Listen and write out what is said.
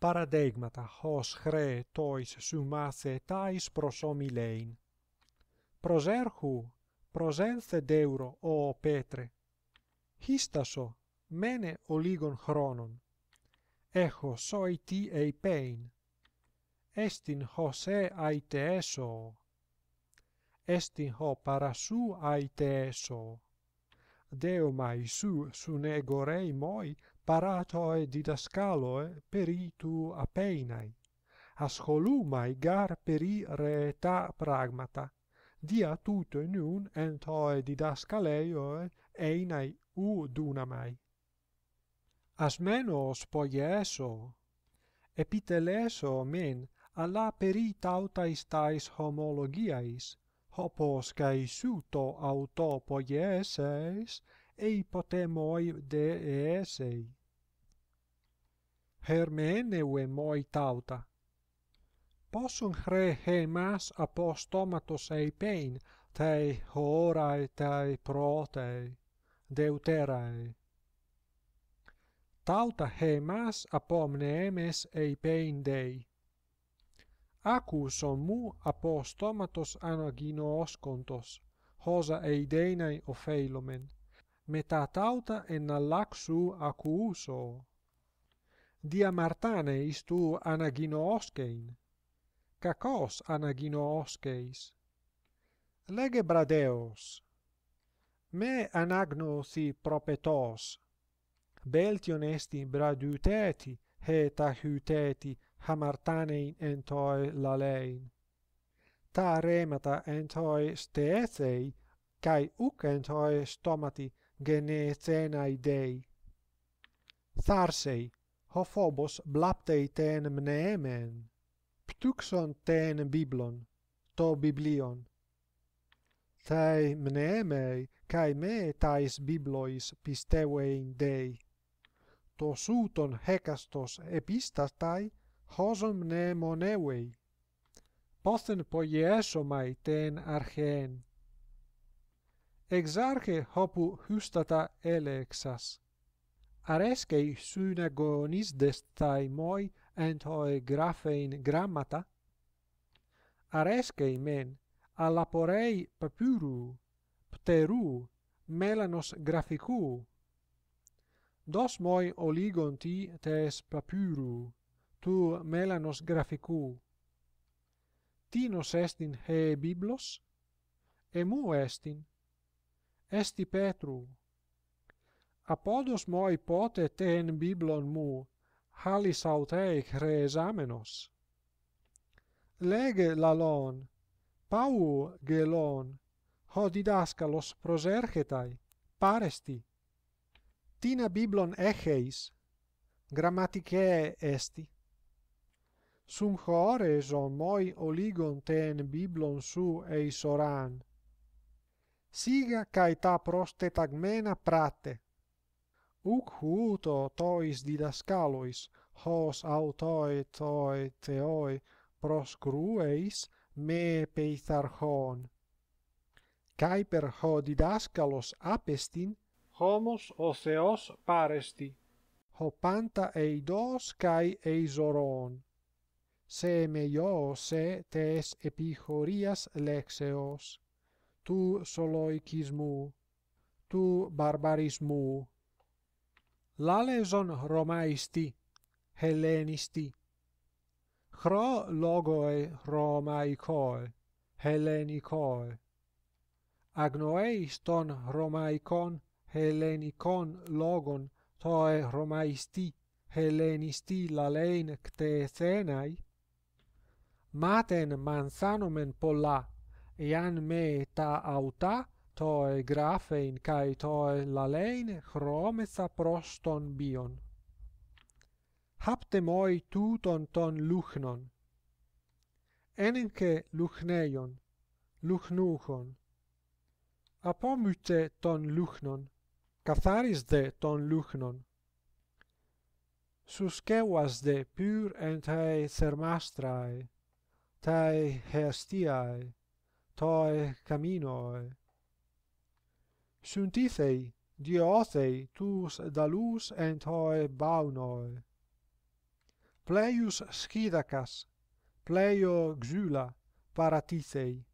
paradigmata hos chre tois sumace tais prosomilein. Proserhu, proselce deuro, o Petre, histaso, mene oligon chronon, echo soi ti ei estin hose se aite eso, estin ho parasu aite eso, Deo mai su sunegorei moi paratoe didascaloe peritu apeinai. tu apeinae ascolumai gar perireta pragmata dia tuto in un entoe didascaleoe einai u dunamai as menos poie eso epiteleso men alla per i istais homologiais hopos cae suto e potemo oi de esei. Per moi tauta. Posun re hemas apostomatos ei pein, tei horae tei protei, deuterae. Tauta hemas apomneemes ei dei. Acuso mu apostomatos anaginoos contos, hosa ei deinae ofeilomen meta tauta en laxu acuso dia martane istu anaginoskein kakos anaginoskeis lege bradeos me anagnosi propetos beltion esti braduteti heta huteti hamartane en toi la lein ta remata en toi stetei kai uk toi stomati genethenai dei. Tharsei, ho phobos blaptei ten mnemen, ptuxon ten biblon, to biblion. Thai mneemei, kai me tais biblois pistewein dei. To souton hecastos epistatai, hosom mnemonewei. Posten poiesomai ten archeen. Exarche, hopu, hystata elexas. Arescei synegonis destai moi entoi grafein gramata? Arescei, men, alaporei papyrou, pteru, melanos graficu? Dos moi oligonti tes papyrou, tu melanos graficu. Tinos estin he Biblos? Emu estin. Esti Petru. Apodos moi pote ten Biblon mu, halis auteic re-examenos. Lege lalon, pau gelon, ho didascalos prosergetai, paresti. Tina Biblon eceis, grammaticee esti. Sum chore zon moi oligon ten Biblon su eis oran, siga cae ta prostetagmena prate. Uc huto tois didascalois, hos autoe toe teoi proscruéis me peitharhon. Cae per ho didascalos apestin, homos o theos paresti, ho panta eidos cae eisoron, semeio se tes epichorias lexeos tu soloikismu, tu barbarismu. mu laleson romaisti hellenisti cro logoi romaicoi hellenicoi agnoeis ton romaicon hellenicon logon toi romaisti hellenisti la lein kte cenai maten manzanomen polla ian me ta auta toi e grafe in kai toi lalein la chrome sa proston bion hapte moi touton ton luchnon enenke luchneion luchnuchon apomute ton luchnon katharis de ton luchnon sus de pur entai sermastrai tai herstiai toi caminoe. Suntithei, diothei, tus dalus en toi baunoe. Pleius scidacas, pleio xula, paratithei.